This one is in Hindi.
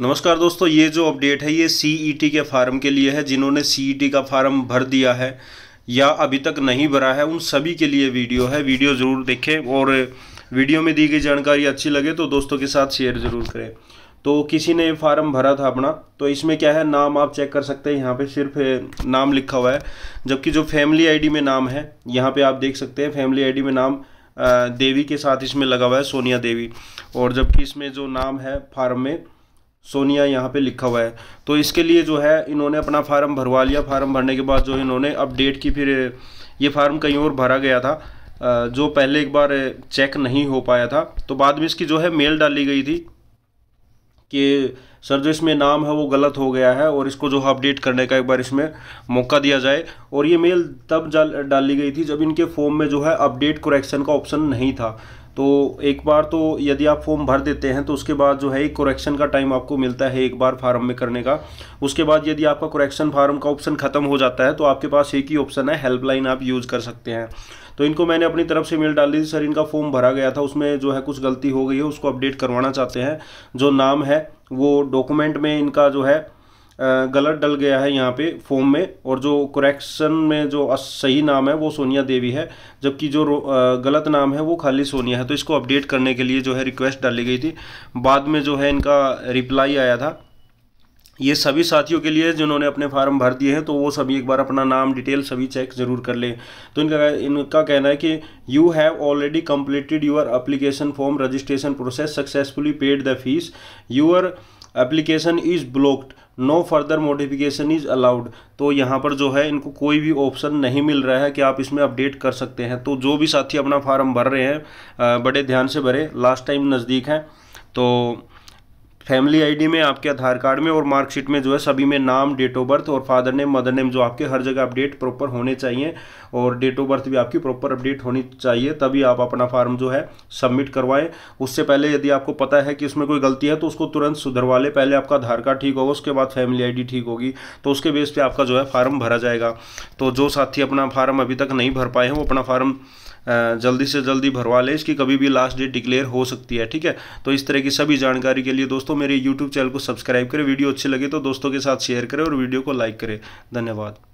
नमस्कार दोस्तों ये जो अपडेट है ये सी e के फार्म के लिए है जिन्होंने सी e का फार्म भर दिया है या अभी तक नहीं भरा है उन सभी के लिए वीडियो है वीडियो ज़रूर देखें और वीडियो में दी गई जानकारी अच्छी लगे तो दोस्तों के साथ शेयर ज़रूर करें तो किसी ने फार्म भरा था अपना तो इसमें क्या है नाम आप चेक कर सकते हैं यहाँ पे सिर्फ नाम लिखा हुआ है जबकि जो फैमिली आईडी में नाम है यहाँ पे आप देख सकते हैं फैमिली आईडी में नाम देवी के साथ इसमें लगा हुआ है सोनिया देवी और जबकि इसमें जो नाम है फार्म में सोनिया यहाँ पे लिखा हुआ है तो इसके लिए जो है इन्होंने अपना फार्म भरवा लिया फार्म भरने के बाद जो इन्होंने अपडेट की फिर ये फार्म कहीं और भरा गया था जो पहले एक बार चेक नहीं हो पाया था तो बाद में इसकी जो है मेल डाली गई थी कि सर जो इसमें नाम है वो गलत हो गया है और इसको जो अपडेट करने का एक बार इसमें मौका दिया जाए और ये मेल तब डाली गई थी जब इनके फॉर्म में जो है अपडेट कुरेक्शन का ऑप्शन नहीं था तो एक बार तो यदि आप फॉर्म भर देते हैं तो उसके बाद जो है एक कुरेक्शन का टाइम आपको मिलता है एक बार फार्म में करने का उसके बाद यदि आपका कुरेक्शन फार्म का ऑप्शन ख़त्म हो जाता है तो आपके पास एक ही ऑप्शन है हेल्पलाइन आप यूज़ कर सकते हैं तो इनको मैंने अपनी तरफ से मेल डाल दी सर इनका फॉर्म भरा गया था उसमें जो है कुछ गलती हो गई है उसको अपडेट करवाना चाहते हैं जो नाम है वो डॉक्यूमेंट में इनका जो है गलत डल गया है यहाँ पे फॉर्म में और जो करेक्शन में जो सही नाम है वो सोनिया देवी है जबकि जो गलत नाम है वो खाली सोनिया है तो इसको अपडेट करने के लिए जो है रिक्वेस्ट डाली गई थी बाद में जो है इनका रिप्लाई आया था ये सभी साथियों के लिए जिन्होंने अपने फार्म भर दिए हैं तो वो सभी एक बार अपना नाम डिटेल सभी चेक ज़रूर कर लें तो इनका इनका कहना है कि you have already completed your application form registration process successfully paid the fees your application is blocked no further modification is allowed तो यहाँ पर जो है इनको कोई भी ऑप्शन नहीं मिल रहा है कि आप इसमें अपडेट कर सकते हैं तो जो भी साथी अपना फार्म भर रहे हैं बड़े ध्यान से भरे लास्ट टाइम नज़दीक हैं तो फैमिली आईडी में आपके आधार कार्ड में और मार्कशीट में जो है सभी में नाम डेट ऑफ बर्थ और फादर नेम मदर नेम जो आपके हर जगह अपडेट प्रॉपर होने चाहिए और डेट ऑफ बर्थ भी आपकी प्रॉपर अपडेट होनी चाहिए तभी आप अपना फार्म जो है सबमिट करवाएं उससे पहले यदि आपको पता है कि उसमें कोई गलती है तो उसको तुरंत सुधरवा लें पहले आपका आधार कार्ड ठीक होगा उसके बाद फैमिली आई ठीक होगी तो उसके बेस पर आपका जो है फार्म भरा जाएगा तो जो साथी अपना फार्म अभी तक नहीं भर पाए हैं वो अपना फार्म जल्दी से जल्दी भरवा लें इसकी कभी भी लास्ट डेट डिक्लेयर हो सकती है ठीक है तो इस तरह की सभी जानकारी के लिए दोस्तों मेरे यूट्यूब चैनल को सब्सक्राइब करें वीडियो अच्छी लगे तो दोस्तों के साथ शेयर करें और वीडियो को लाइक करें धन्यवाद